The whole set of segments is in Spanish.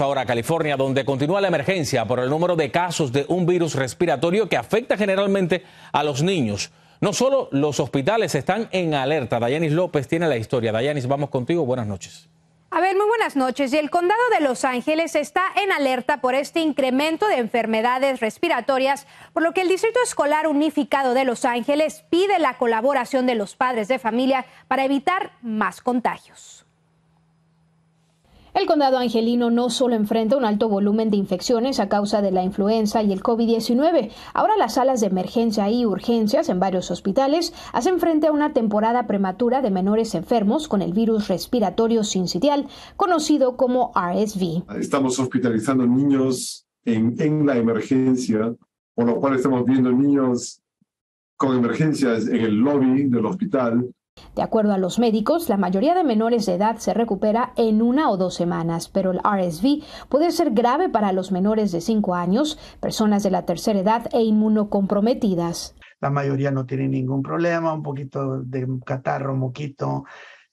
Ahora California, donde continúa la emergencia por el número de casos de un virus respiratorio que afecta generalmente a los niños. No solo los hospitales están en alerta. Dayanis López tiene la historia. Dayanis, vamos contigo. Buenas noches. A ver, muy buenas noches. Y el condado de Los Ángeles está en alerta por este incremento de enfermedades respiratorias, por lo que el Distrito Escolar Unificado de Los Ángeles pide la colaboración de los padres de familia para evitar más contagios. El condado angelino no solo enfrenta un alto volumen de infecciones a causa de la influenza y el COVID-19, ahora las salas de emergencia y urgencias en varios hospitales hacen frente a una temporada prematura de menores enfermos con el virus respiratorio sitial, conocido como RSV. Estamos hospitalizando niños en, en la emergencia, por lo cual estamos viendo niños con emergencias en el lobby del hospital de acuerdo a los médicos, la mayoría de menores de edad se recupera en una o dos semanas, pero el RSV puede ser grave para los menores de 5 años, personas de la tercera edad e inmunocomprometidas. La mayoría no tiene ningún problema, un poquito de catarro, moquito,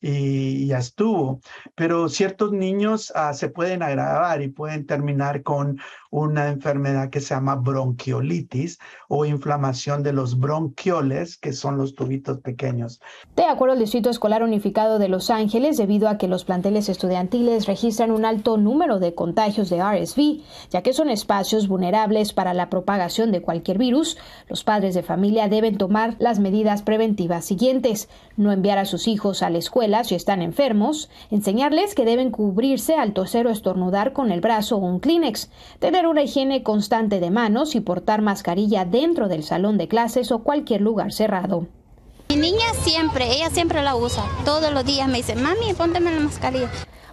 y, ya estuvo. Pero ciertos niños ah, se pueden agravar y pueden terminar con una enfermedad que se llama bronquiolitis o inflamación de los bronquioles, que son los tubitos pequeños. De acuerdo al Distrito Escolar Unificado de Los Ángeles, debido a que los planteles estudiantiles registran un alto número de contagios de RSV, ya que son espacios vulnerables para la propagación de cualquier virus, los padres de familia deben tomar las medidas preventivas siguientes, no enviar a sus hijos a la escuela, si están enfermos, enseñarles que deben cubrirse al toser o estornudar con el brazo o un Kleenex, tener una higiene constante de manos y portar mascarilla dentro del salón de clases o cualquier lugar cerrado. Mi niña siempre, ella siempre la usa. Todos los días me dice, mami, pónteme la mascarilla.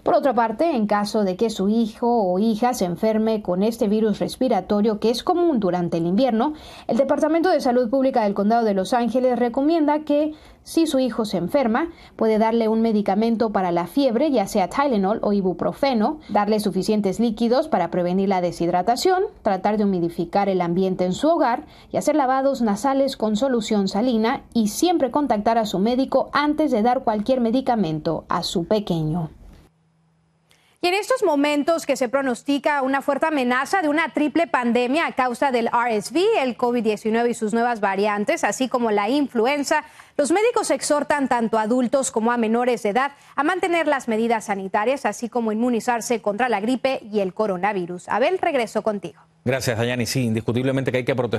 Por otra parte, en caso de que su hijo o hija se enferme con este virus respiratorio que es común durante el invierno, el Departamento de Salud Pública del Condado de Los Ángeles recomienda que si su hijo se enferma, puede darle un medicamento para la fiebre, ya sea Tylenol o ibuprofeno, darle suficientes líquidos para prevenir la deshidratación, tratar de humidificar el ambiente en su hogar y hacer lavados nasales con solución salina y siempre contactar a su médico antes de dar cualquier medicamento a su pequeño. Y en estos momentos que se pronostica una fuerte amenaza de una triple pandemia a causa del RSV, el COVID-19 y sus nuevas variantes, así como la influenza, los médicos exhortan tanto a adultos como a menores de edad a mantener las medidas sanitarias, así como inmunizarse contra la gripe y el coronavirus. Abel, regreso contigo. Gracias, Dayani. Sí, indiscutiblemente que hay que proteger